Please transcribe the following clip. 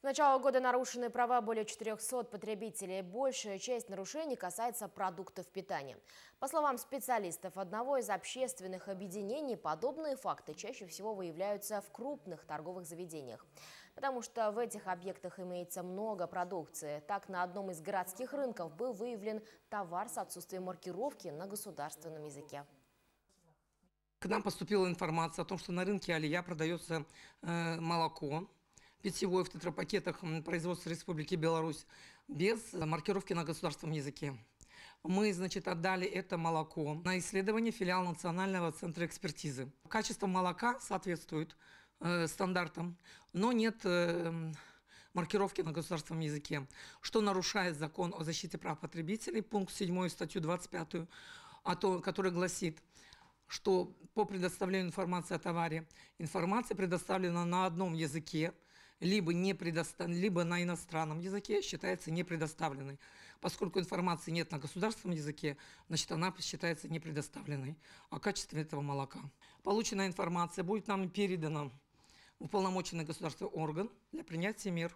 С начала года нарушены права более 400 потребителей. Большая часть нарушений касается продуктов питания. По словам специалистов одного из общественных объединений, подобные факты чаще всего выявляются в крупных торговых заведениях. Потому что в этих объектах имеется много продукции. Так, на одном из городских рынков был выявлен товар с отсутствием маркировки на государственном языке. К нам поступила информация о том, что на рынке Алия продается э, молоко, питьевой в тетрапакетах производства Республики Беларусь без маркировки на государственном языке. Мы, значит, отдали это молоко на исследование филиал Национального центра экспертизы. Качество молока соответствует э, стандартам, но нет э, маркировки на государственном языке, что нарушает закон о защите прав потребителей, пункт 7 статью 25, а то, который гласит, что по предоставлению информации о товаре информация предоставлена на одном языке, либо, не предостав... либо на иностранном языке считается непредоставленной. Поскольку информации нет на государственном языке, значит, она считается непредоставленной о а качестве этого молока. Полученная информация будет нам передана в уполномоченный государственный орган для принятия мер.